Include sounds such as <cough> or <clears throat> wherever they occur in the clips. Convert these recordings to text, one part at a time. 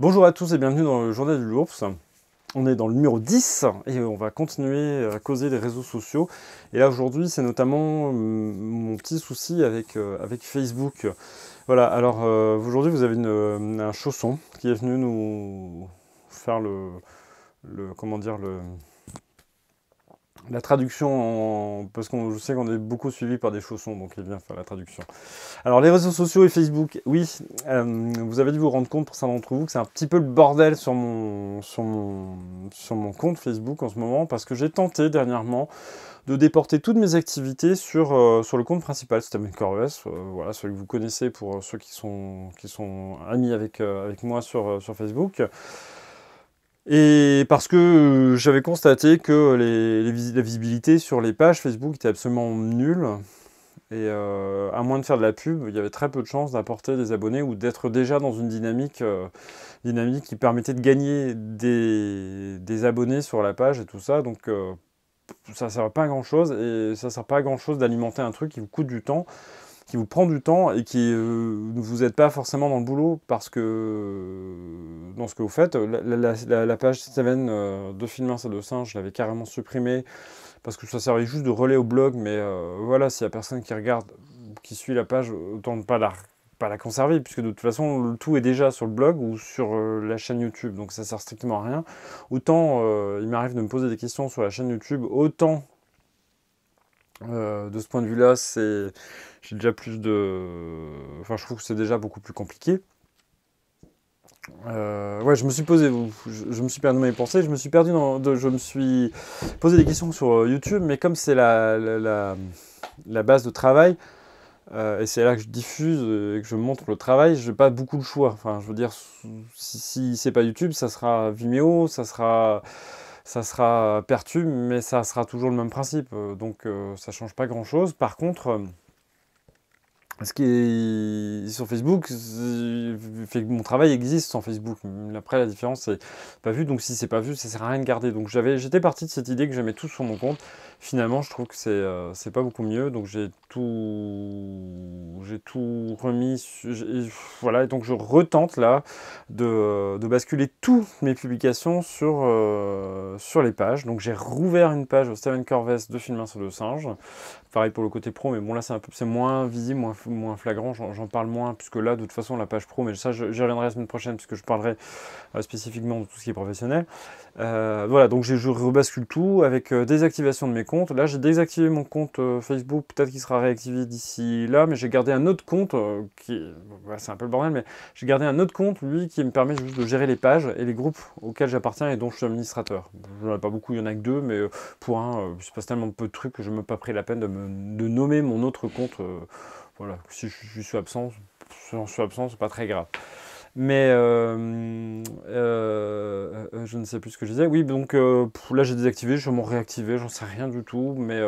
Bonjour à tous et bienvenue dans le journal de l'ours. On est dans le numéro 10 et on va continuer à causer des réseaux sociaux. Et là aujourd'hui, c'est notamment hum, mon petit souci avec, euh, avec Facebook. Voilà, alors euh, aujourd'hui, vous avez une, euh, un chausson qui est venu nous faire le, le comment dire, le, la traduction, parce que je sais qu'on est beaucoup suivi par des chaussons, donc il vient faire la traduction. Alors les réseaux sociaux et Facebook, oui, euh, vous avez dû vous rendre compte pour certains d'entre vous que c'est un petit peu le bordel sur mon, sur, sur mon compte Facebook en ce moment, parce que j'ai tenté dernièrement de déporter toutes mes activités sur, euh, sur le compte principal c'était e euh, voilà, celui que vous connaissez pour ceux qui sont, qui sont amis avec, avec moi sur, sur Facebook. Et parce que euh, j'avais constaté que la visibilité sur les pages Facebook était absolument nulle. Et euh, à moins de faire de la pub, il y avait très peu de chances d'apporter des abonnés ou d'être déjà dans une dynamique, euh, dynamique qui permettait de gagner des, abonnés sur la page et tout ça. Donc ça ne sert pas à grand chose et ça ne sert pas à grand chose d'alimenter un truc qui vous coûte du temps qui vous prend du temps et qui euh, ne vous aide pas forcément dans le boulot parce que dans ce que vous faites, la, page 7 euh, de Filmers ça de Singe, je l'avais carrément supprimée parce que ça servait juste de relais au blog, mais euh, voilà, s'il y a personne qui regarde, qui suit la page, autant ne pas la, pas la conserver puisque de toute façon, le tout est déjà sur le blog ou sur la chaîne YouTube, donc ça sert strictement à rien. Autant il m'arrive de me poser des questions sur la chaîne YouTube, autant de ce point de vue-là, c'est j'ai déjà plus de. Enfin, je trouve que c'est déjà beaucoup plus compliqué. Euh, ouais, je me suis posé, je, me suis perdu dans mes pensées, je me suis perdu dans, je me suis posé des questions sur euh, YouTube, mais comme c'est la, base de travail, euh, et c'est là que je diffuse et que je montre le travail, je n'ai pas beaucoup de choix. Enfin, je veux dire, si, ce c'est pas YouTube, ça sera Vimeo, ça sera, ça sera Pertube, mais ça sera toujours le même principe. Donc, ça ça change pas grand-chose. Par contre... Parce qui sur Facebook, fait que mon travail existe sans Facebook. Après, la différence, c'est pas vu. Donc, si c'est pas vu, ça sert à rien de garder. Donc, j'avais, j'étais parti de cette idée que j'aimais tout sur mon compte finalement, je trouve que c'est euh, c'est pas beaucoup mieux. Donc j'ai tout, j'ai tout remis. Voilà, et donc je retente là de, de basculer toutes mes publications sur, euh, sur les pages. Donc j'ai rouvert une page au Steven Corvès de Filmin sur le singe. Pareil pour le côté pro, mais bon là c'est moins visible, moins, moins flagrant. J'en parle moins puisque là de toute façon la page pro, mais ça j'y reviendrai la semaine prochaine puisque je parlerai euh, spécifiquement de tout ce qui est professionnel. voilà, donc je rebascule tout avec désactivation de mes Là, j'ai désactivé mon compte euh, Facebook, peut-être qu'il sera réactivé d'ici là, mais j'ai gardé un autre compte euh, qui. Bah, c'est un peu le bordel, mais j'ai gardé un autre compte, lui, qui me permet juste de gérer les pages et les groupes auxquels j'appartiens et dont je suis administrateur. en ai pas beaucoup, il y en a que deux, mais euh, pour un, il se passe tellement peu de trucs que je me pas pris la peine de, nommer mon autre compte. voilà, si je, suis absent, si je suis absent, c'est pas très grave. Mais euh, euh, je ne sais plus ce que je disais. Oui, donc euh, là j'ai désactivé, je vais m'en réactiver, j'en sais rien du tout. Mais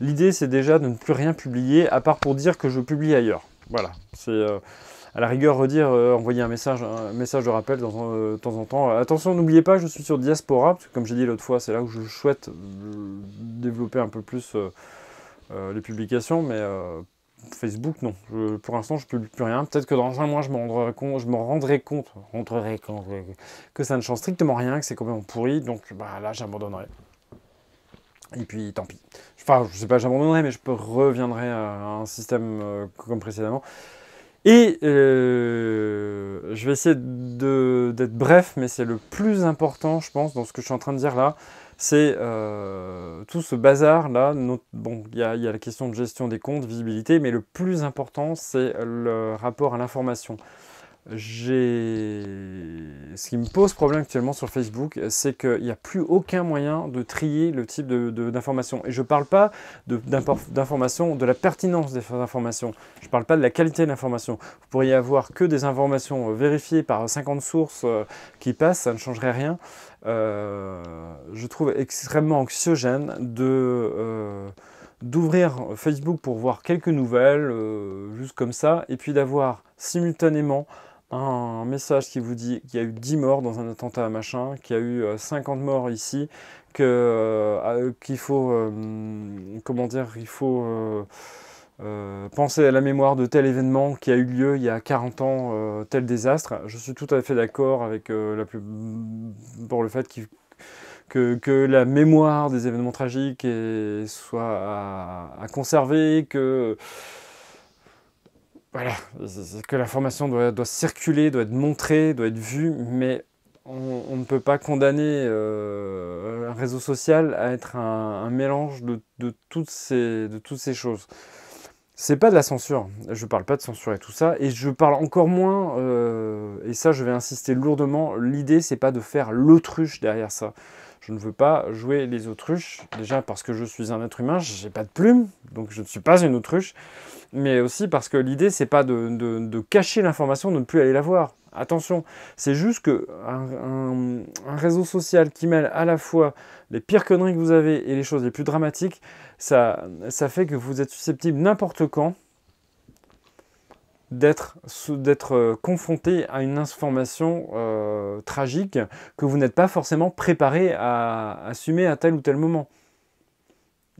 l'idée c'est déjà de ne plus rien publier, à part pour dire que je publie ailleurs. Voilà, c'est à la rigueur redire, envoyer un message, un message de rappel de temps, en temps. Attention, n'oubliez pas, je suis sur Diaspora, comme j'ai dit l'autre fois, c'est là où je souhaite développer un peu plus les publications, mais Facebook, non. pour l'instant, je ne publie plus rien. Peut-être que dans un mois, je me rendrai compte, je rendrai compte, rentrerai que ça ne change strictement rien, que c'est complètement pourri. Donc bah, là, j'abandonnerai. Et puis, tant pis. Enfin, je sais pas, j'abandonnerai, mais je reviendrai à un système euh, comme précédemment. Et euh, je vais essayer d'être bref, mais c'est le plus important, je pense, dans ce que je suis en train de dire là. C'est euh, tout ce bazar là. bon, il y, y, a la question de gestion des comptes, visibilité, mais le plus important, c'est le rapport à l'information ce qui me pose problème actuellement sur Facebook, c'est qu'il n'y a plus aucun moyen de trier le type d'informations. De, Et je ne parle pas d'informations, de, de, la pertinence des informations. Je ne parle pas de la qualité de l'information. Vous pourriez avoir que des informations euh, vérifiées par 50 sources euh, qui passent, ça ne changerait rien. Euh, je trouve extrêmement anxiogène d'ouvrir Facebook pour voir quelques nouvelles, juste comme ça, et puis d'avoir simultanément un message qui vous dit qu'il y a eu 10 morts dans un attentat à machin, qu'il y a eu 50 euh, morts ici, euh, qu'il faut, euh, comment dire, il faut penser à la mémoire de tel événement qui a eu lieu il y a 40 ans, tel désastre. Je suis tout à fait d'accord avec la plus... pour le fait que, la mémoire des événements tragiques soit à, conserver, que voilà, que l'information doit, circuler, doit être montrée, doit être vue, mais on, ne peut pas condamner euh, un réseau social à être un, mélange de, toutes ces, de toutes ces choses. C'est pas de la censure, je parle pas de censure et tout ça, et je parle encore moins, euh, et ça je vais insister lourdement, l'idée c'est pas de faire l'autruche derrière ça. Je ne veux pas jouer les autruches, déjà parce que je suis un être humain, j'ai pas de plume, donc je ne suis pas une autruche, mais aussi parce que l'idée c'est pas de, cacher l'information, de ne plus aller la voir. Attention, c'est juste que un, réseau social qui mêle à la fois les pires conneries que vous avez et les choses les plus dramatiques, ça, ça fait que vous êtes susceptible n'importe quand d'être d'être euh, confronté à une information euh, tragique que vous n'êtes pas forcément préparé à assumer à tel ou tel moment.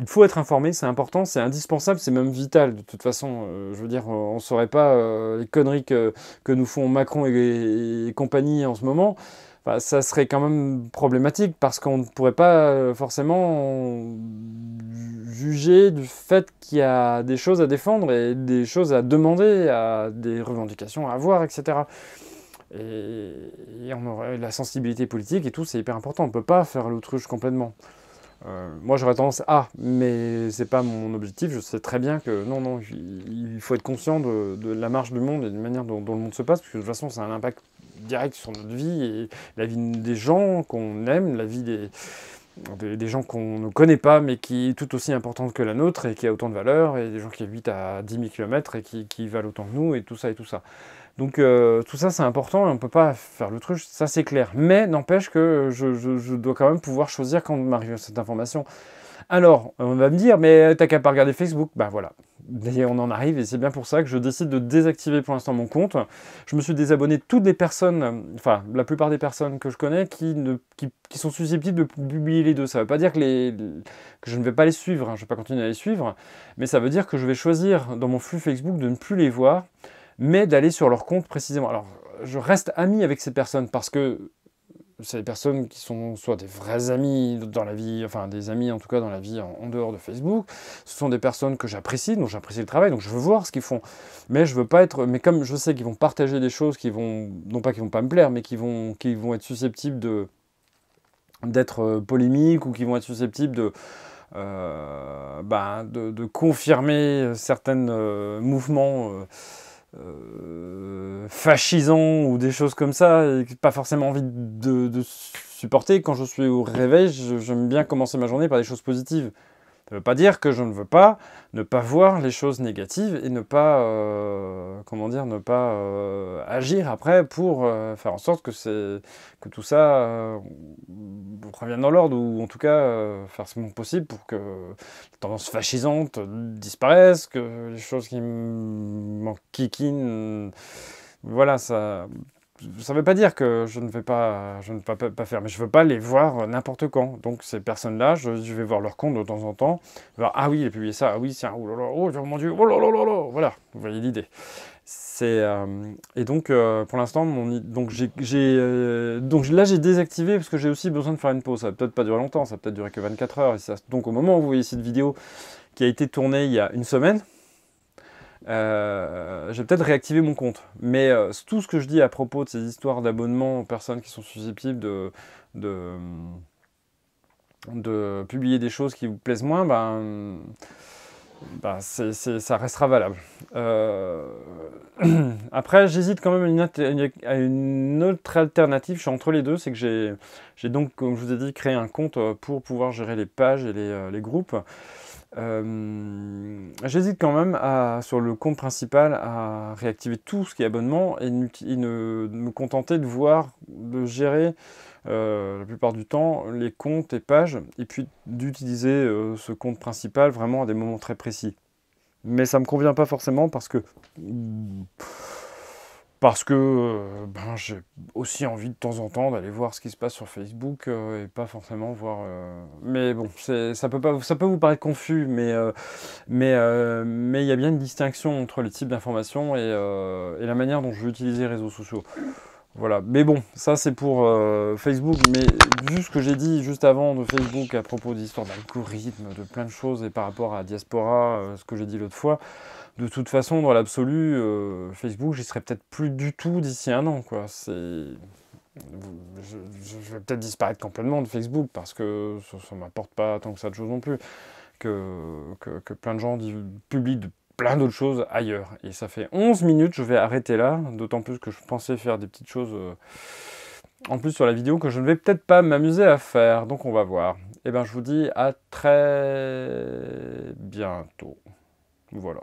Il faut être informé, c'est important, c'est indispensable, c'est même vital. De toute façon, euh, je veux dire, on ne saurait pas les conneries que, nous font Macron et compagnie en ce moment. Bah, ça serait quand même problématique parce qu'on ne pourrait pas euh, forcément juger du fait qu'il y a des choses à défendre et des choses à demander, des revendications à avoir, etc. Et, la sensibilité politique et tout, c'est hyper important. On ne peut pas faire l'autruche complètement. Euh, moi, j'aurais tendance à, mais c'est pas mon objectif. Je sais très bien que non, non, il faut être conscient de, la marche du monde et de la manière dont, le monde se passe, parce que de toute façon, ça a un impact direct sur notre vie et la vie des gens qu'on aime, la vie des, gens qu'on ne connaît pas, mais qui est tout aussi importante que la nôtre et qui a autant de valeur, et des gens qui habitent à 10 000 km et qui valent autant que nous, et tout ça et tout ça. Donc euh, tout ça c'est important et on ne peut pas faire le truc, ça c'est clair. Mais n'empêche que je, dois quand même pouvoir choisir quand m'arrive cette information. Alors, on va me dire, mais t'as qu'à pas regarder Facebook Ben voilà. Et on en arrive, et c'est bien pour ça que je décide de désactiver pour l'instant mon compte. Je me suis désabonné de toutes les personnes, enfin la plupart des personnes que je connais, qui, qui, sont susceptibles de publier les deux. Ça ne veut pas dire que, que, je ne vais pas les suivre, hein. je ne vais pas continuer à les suivre, mais ça veut dire que je vais choisir dans mon flux Facebook de ne plus les voir mais d'aller sur leur compte précisément. Alors, je reste ami avec ces personnes parce que c'est des personnes qui sont soit des vrais amis dans la vie, enfin des amis en tout cas dans la vie en, dehors de Facebook. Ce sont des personnes que j'apprécie, dont j'apprécie le travail, donc je veux voir ce qu'ils font. Mais je veux pas être, mais comme je sais qu'ils vont partager des choses qui vont, non pas qui vont pas me plaire, mais qui vont, qui vont être susceptibles de d'être euh, polémiques ou qui vont être susceptibles de bah, de, confirmer certains euh, mouvements. Euh, fascisant ou des choses comme ça, et pas forcément envie de supporter. Quand je suis au réveil, j'aime bien commencer ma journée par des choses positives. Ça ne veut pas dire que je ne veux pas ne pas voir les choses négatives et ne pas, euh, comment dire, ne pas euh, agir après pour euh, faire en sorte que, que tout ça revienne dans l'ordre ou en tout cas faire ce mon possible pour que les tendances fascisantes disparaissent, que les choses qui m'enquiquinent, voilà, ça, ça ne veut pas dire que je ne vais pas, je ne pas, faire, mais je ne veux pas les voir n'importe quand. Donc ces personnes-là, je, vais voir leur compte de temps en temps. Voir, ah oui, il a publié ça, ah oui, c'est un oh là là, oh, oh mon dieu, oh là voilà, vous voyez l'idée. C'est euh, et donc euh, pour l'instant, donc j'ai euh, donc là j'ai désactivé parce que j'ai aussi besoin de faire une pause. Ça va peut-être pas durer longtemps, ça va peut-être durer que 24 heures. Et donc au moment où vous voyez cette vidéo qui a été tournée il y a une semaine euh, j'ai peut-être réactivé mon compte. Mais euh, tout ce que je dis à propos de ces histoires d'abonnement aux personnes qui sont susceptibles de, publier des choses qui vous plaisent moins, ben, ben, ça restera valable. Euh, <clears throat> après, j'hésite quand même à une, autre alternative. Je suis entre les deux. C'est que j'ai donc, comme je vous ai dit, créé un compte pour pouvoir gérer les pages et les groupes. Euh, j'hésite quand même à, sur le compte principal à réactiver tout ce qui est abonnement et, me contenter de voir, de gérer euh, la plupart du temps les comptes et pages et puis d'utiliser euh, ce compte principal vraiment à des moments très précis. Mais ça ne me convient pas forcément parce que parce que euh, ben, j'ai aussi envie de temps en temps d'aller voir ce qui se passe sur Facebook euh, et pas forcément voir. Euh, mais bon, ça peut, ça peut vous paraître confus, mais il y a bien une distinction entre les types d'information et, la manière dont je veux utiliser les réseaux sociaux. Voilà, mais bon, ça c'est pour euh, Facebook, mais vu ce que j'ai dit juste avant de Facebook à propos d'histoire d'algorithme, de plein de choses, et par rapport à Diaspora, euh, ce que j'ai dit l'autre fois, de toute façon, dans l'absolu, euh, Facebook, j'y serai peut-être plus du tout d'ici un an, quoi. C'est... Je, vais peut-être disparaître complètement de Facebook, parce que ça, ne m'apporte pas tant que ça de choses non plus, que, que plein de gens publient de plein d'autres choses ailleurs. Et ça fait 11 minutes, je vais arrêter là, d'autant plus que je pensais faire des petites choses euh, en plus sur la vidéo que je ne vais peut-être pas m'amuser à faire, donc on va voir. Et eh bien je vous dis à très bientôt. Voilà.